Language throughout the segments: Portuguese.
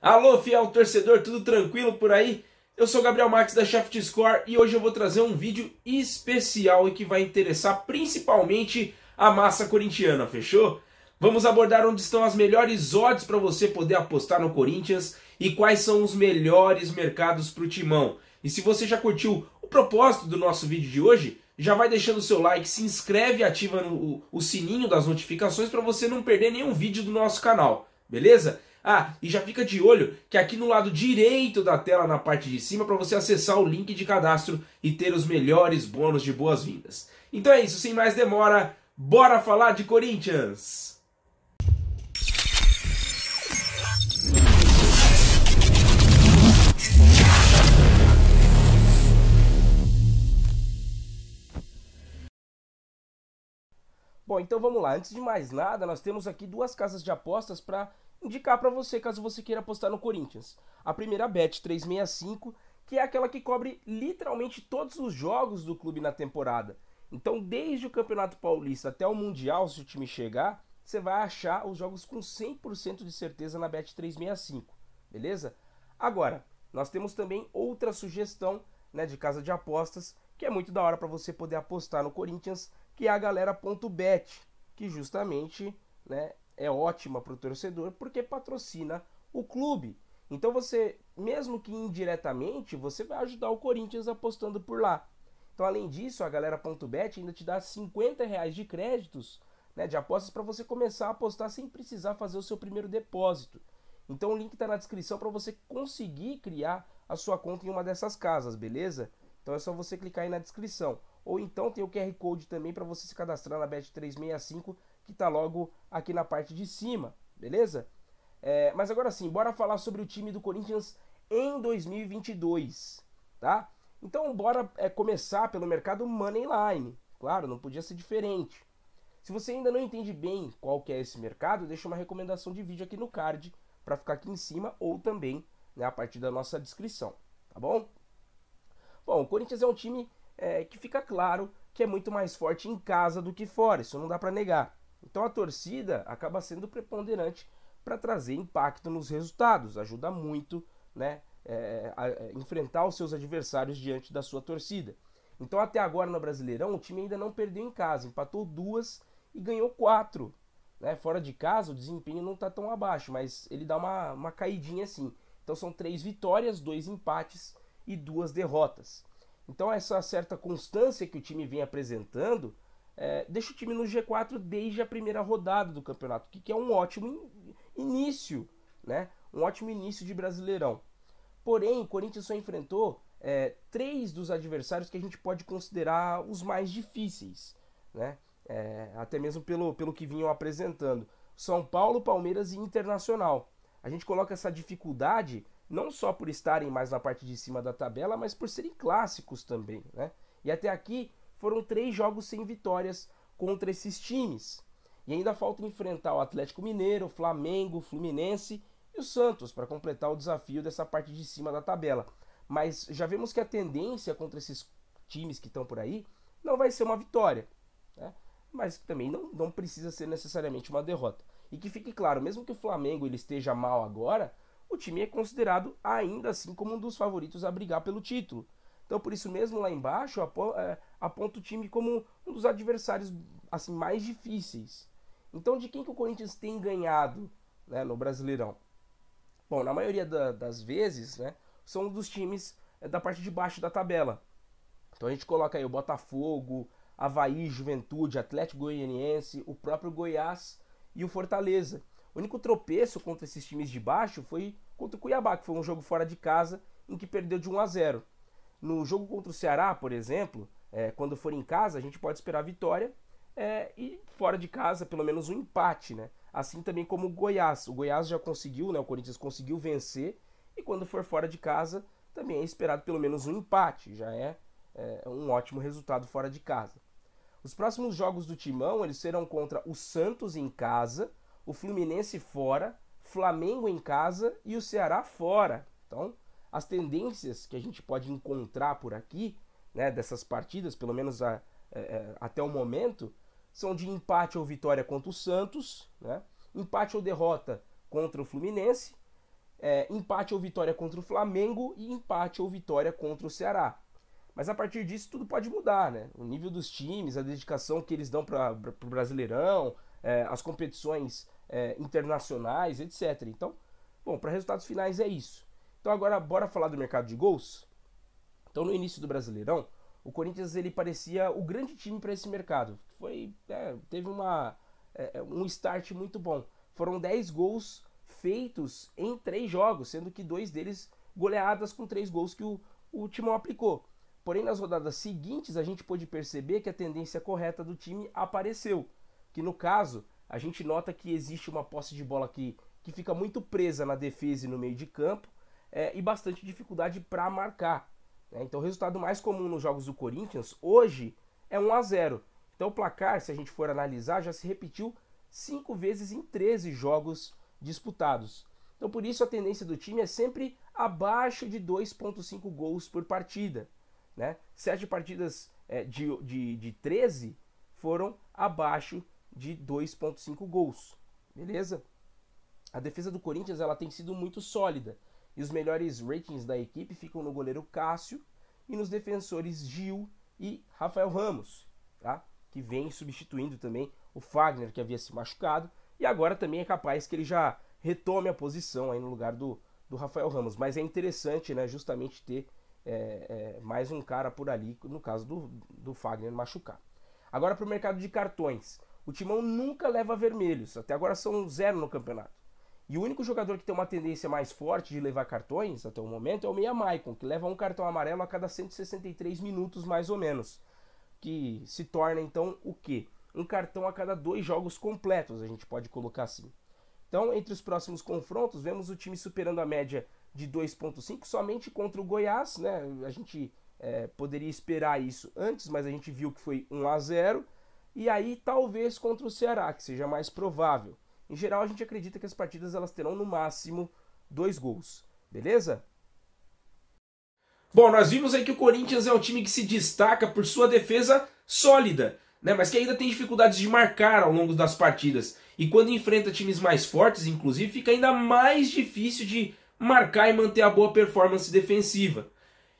Alô, fiel torcedor, tudo tranquilo por aí? Eu sou Gabriel Max da Shaft Score e hoje eu vou trazer um vídeo especial e que vai interessar principalmente a massa corintiana, fechou? Vamos abordar onde estão as melhores odds para você poder apostar no Corinthians e quais são os melhores mercados para o timão. E se você já curtiu o propósito do nosso vídeo de hoje, já vai deixando o seu like, se inscreve e ativa no, o, o sininho das notificações para você não perder nenhum vídeo do nosso canal, beleza? Ah, e já fica de olho que aqui no lado direito da tela, na parte de cima, para você acessar o link de cadastro e ter os melhores bônus de boas-vindas. Então é isso, sem mais demora, bora falar de Corinthians! Bom, então vamos lá. Antes de mais nada, nós temos aqui duas casas de apostas para indicar para você caso você queira apostar no Corinthians. A primeira Bet365, que é aquela que cobre literalmente todos os jogos do clube na temporada. Então, desde o Campeonato Paulista até o Mundial, se o time chegar, você vai achar os jogos com 100% de certeza na Bet365, beleza? Agora, nós temos também outra sugestão né, de casa de apostas, que é muito da hora para você poder apostar no Corinthians, que é a galera.bet, que justamente né, é ótima para o torcedor porque patrocina o clube. Então você, mesmo que indiretamente, você vai ajudar o Corinthians apostando por lá. Então, além disso, a galera ponto .bet ainda te dá 50 reais de créditos né, de apostas para você começar a apostar sem precisar fazer o seu primeiro depósito. Então o link está na descrição para você conseguir criar a sua conta em uma dessas casas, beleza? Então é só você clicar aí na descrição. Ou então tem o QR Code também para você se cadastrar na Bet365 que está logo aqui na parte de cima, beleza? É, mas agora sim, bora falar sobre o time do Corinthians em 2022, tá? Então bora é, começar pelo mercado Moneyline, claro, não podia ser diferente. Se você ainda não entende bem qual que é esse mercado, deixa uma recomendação de vídeo aqui no card para ficar aqui em cima ou também né, a partir da nossa descrição, tá bom? Bom, o Corinthians é um time é, que fica claro que é muito mais forte em casa do que fora, isso não dá para negar. Então a torcida acaba sendo preponderante para trazer impacto nos resultados, ajuda muito né, é, a, é, enfrentar os seus adversários diante da sua torcida. Então até agora no Brasileirão o time ainda não perdeu em casa, empatou duas e ganhou quatro. Né? Fora de casa o desempenho não está tão abaixo, mas ele dá uma, uma caidinha assim. Então são três vitórias, dois empates e duas derrotas. Então essa certa constância que o time vem apresentando é, deixa o time no G4 desde a primeira rodada do campeonato, que, que é um ótimo in início, né? Um ótimo início de Brasileirão. Porém, o Corinthians só enfrentou é, três dos adversários que a gente pode considerar os mais difíceis, né? É, até mesmo pelo, pelo que vinham apresentando. São Paulo, Palmeiras e Internacional. A gente coloca essa dificuldade não só por estarem mais na parte de cima da tabela, mas por serem clássicos também, né? E até aqui foram três jogos sem vitórias contra esses times. E ainda falta enfrentar o Atlético Mineiro, o Flamengo, o Fluminense e o Santos para completar o desafio dessa parte de cima da tabela. Mas já vemos que a tendência contra esses times que estão por aí não vai ser uma vitória. Né? Mas também não, não precisa ser necessariamente uma derrota. E que fique claro, mesmo que o Flamengo ele esteja mal agora, o time é considerado ainda assim como um dos favoritos a brigar pelo título. Então, por isso mesmo, lá embaixo, é, aponta o time como um dos adversários assim mais difíceis. Então, de quem que o Corinthians tem ganhado né, no Brasileirão? Bom, na maioria da, das vezes, né, são dos times é, da parte de baixo da tabela. Então, a gente coloca aí o Botafogo, Havaí, Juventude, Atlético Goianiense, o próprio Goiás e o Fortaleza. O único tropeço contra esses times de baixo foi contra o Cuiabá, que foi um jogo fora de casa em que perdeu de 1 a 0. No jogo contra o Ceará, por exemplo, é, quando for em casa, a gente pode esperar vitória é, e fora de casa, pelo menos um empate, né? Assim também como o Goiás. O Goiás já conseguiu, né? O Corinthians conseguiu vencer e quando for fora de casa, também é esperado pelo menos um empate. Já é, é um ótimo resultado fora de casa. Os próximos jogos do Timão eles serão contra o Santos em casa, o Fluminense fora, Flamengo em casa e o Ceará fora. Então, as tendências que a gente pode encontrar por aqui, né, dessas partidas, pelo menos a, é, é, até o momento, são de empate ou vitória contra o Santos, né, empate ou derrota contra o Fluminense, é, empate ou vitória contra o Flamengo e empate ou vitória contra o Ceará. Mas a partir disso tudo pode mudar, né? O nível dos times, a dedicação que eles dão para o Brasileirão, é, as competições é, internacionais, etc. Então, bom, para resultados finais é isso. Então agora bora falar do mercado de gols. Então no início do Brasileirão, o Corinthians ele parecia o grande time para esse mercado. Foi, é, teve uma, é, é um start muito bom. Foram 10 gols feitos em 3 jogos, sendo que dois deles goleadas com 3 gols que o, o Timão aplicou. Porém, nas rodadas seguintes, a gente pôde perceber que a tendência correta do time apareceu. Que no caso, a gente nota que existe uma posse de bola que, que fica muito presa na defesa e no meio de campo, é, e bastante dificuldade para marcar. Né? Então, o resultado mais comum nos jogos do Corinthians hoje é 1 a 0. Então, o placar, se a gente for analisar, já se repetiu 5 vezes em 13 jogos disputados. Então, por isso, a tendência do time é sempre abaixo de 2,5 gols por partida. Né? Sete partidas é, de, de, de 13 foram abaixo de 2,5 gols. Beleza? A defesa do Corinthians ela tem sido muito sólida. E os melhores ratings da equipe ficam no goleiro Cássio e nos defensores Gil e Rafael Ramos, tá? que vem substituindo também o Fagner, que havia se machucado, e agora também é capaz que ele já retome a posição aí no lugar do, do Rafael Ramos. Mas é interessante né, justamente ter é, é, mais um cara por ali, no caso do, do Fagner machucar. Agora para o mercado de cartões. O Timão nunca leva vermelhos, até agora são zero no campeonato. E o único jogador que tem uma tendência mais forte de levar cartões até o momento é o Meia Maicon, que leva um cartão amarelo a cada 163 minutos, mais ou menos. Que se torna então o quê? Um cartão a cada dois jogos completos, a gente pode colocar assim. Então, entre os próximos confrontos, vemos o time superando a média de 2,5 somente contra o Goiás, né? A gente é, poderia esperar isso antes, mas a gente viu que foi 1 a 0 E aí, talvez contra o Ceará, que seja mais provável. Em geral, a gente acredita que as partidas elas terão no máximo dois gols, beleza? Bom, nós vimos aí que o Corinthians é um time que se destaca por sua defesa sólida, né? Mas que ainda tem dificuldades de marcar ao longo das partidas. E quando enfrenta times mais fortes, inclusive, fica ainda mais difícil de marcar e manter a boa performance defensiva.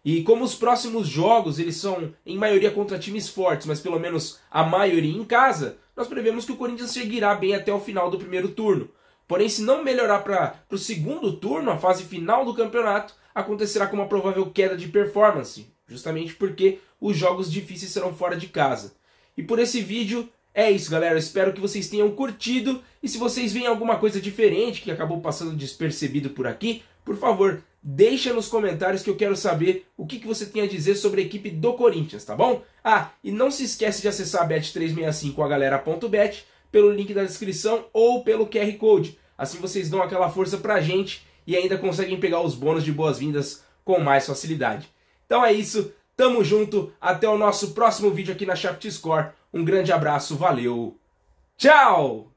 E como os próximos jogos eles são em maioria contra times fortes, mas pelo menos a maioria em casa, nós prevemos que o Corinthians seguirá bem até o final do primeiro turno. Porém, se não melhorar para o segundo turno, a fase final do campeonato, acontecerá com uma provável queda de performance, justamente porque os jogos difíceis serão fora de casa. E por esse vídeo é isso, galera. espero que vocês tenham curtido e se vocês veem alguma coisa diferente que acabou passando despercebido por aqui, por favor, Deixa nos comentários que eu quero saber o que, que você tem a dizer sobre a equipe do Corinthians, tá bom? Ah, e não se esquece de acessar bet365 a galera.bet pelo link da descrição ou pelo QR Code. Assim vocês dão aquela força pra gente e ainda conseguem pegar os bônus de boas-vindas com mais facilidade. Então é isso, tamo junto, até o nosso próximo vídeo aqui na Shaft Score. Um grande abraço, valeu, tchau!